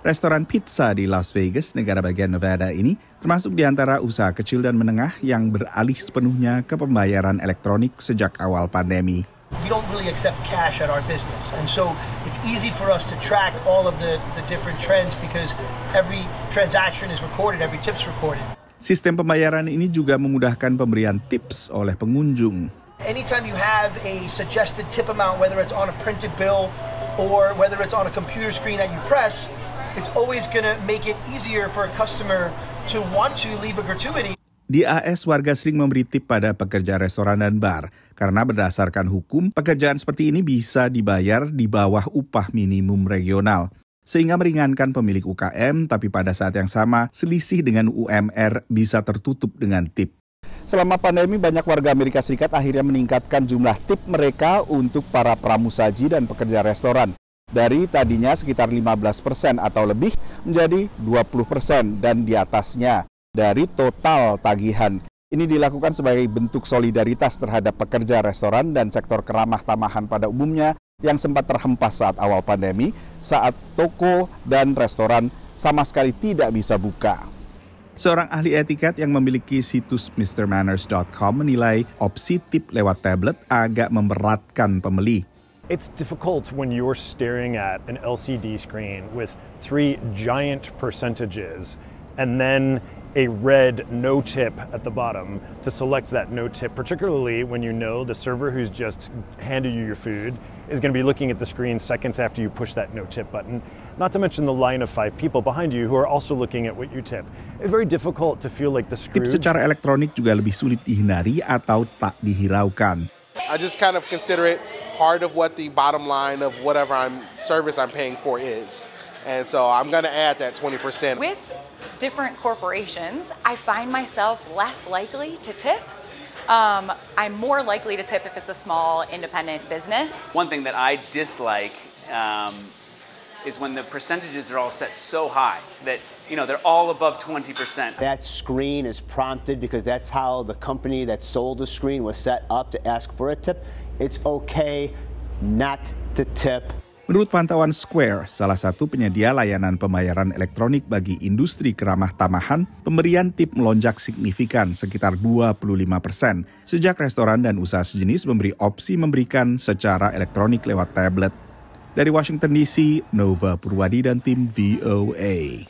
Restoran pizza di Las Vegas, negara bagian Nevada ini termasuk di antara usaha kecil dan menengah yang beralih sepenuhnya ke pembayaran elektronik sejak awal pandemi. We don't really accept cash at our business, and so it's easy for us to track all of the, the different trends because every transaction is recorded, every tip's recorded. Sistem pembayaran ini juga memudahkan pemberian tips oleh pengunjung. Anytime you have a suggested tip amount, whether it's on a printed bill or whether it's on a computer screen that you press, it's always going make it easier for a customer to want to leave a gratuity. Di AS, warga sering memberi tip pada pekerja restoran dan bar, karena berdasarkan hukum, pekerjaan seperti ini bisa dibayar di bawah upah minimum regional. Sehingga meringankan pemilik UKM, tapi pada saat yang sama, selisih dengan UMR bisa tertutup dengan tip. Selama pandemi, banyak warga Amerika Serikat akhirnya meningkatkan jumlah tip mereka untuk para pramusaji dan pekerja restoran dari tadinya sekitar 15% atau lebih menjadi 20% dan di atasnya dari total tagihan. Ini dilakukan sebagai bentuk solidaritas terhadap pekerja restoran dan sektor keramah tamahan pada umumnya yang sempat terhempas saat awal pandemi saat toko dan restoran sama sekali tidak bisa buka. Seorang ahli etiket yang memiliki situs MrManners.com menilai opsi tip lewat tablet agak memberatkan pembeli. It's difficult when you're staring at an LCD screen with three giant percentages and then a red no tip at the bottom to select that no tip, particularly when you know the server who's just handed you your food is going to be looking at the screen seconds after you push that no tip button. Not to mention the line of five people behind you who are also looking at what you tip. It's very difficult to feel like the screen. Tip secara elektronik juga lebih sulit dihindari atau tak dihiraukan. I just kind of consider it part of what the bottom line of whatever I'm service I'm paying for is. And so I'm going to add that 20%. With different corporations, I find myself less likely to tip. Um, I'm more likely to tip if it's a small independent business. One thing that I dislike um, is when the percentages are all set so high that you know they're all above 20%. That screen is prompted because that's how the company that sold the screen was set up to ask for a tip. It's okay not to tip. Menurut pantauan Square, salah satu penyedia layanan pembayaran elektronik bagi industri keramah tamahan, pemberian tip melonjak signifikan sekitar 25 persen sejak restoran dan usaha sejenis memberi opsi memberikan secara elektronik lewat tablet. Dari Washington DC, Nova Purwadi dan tim VOA.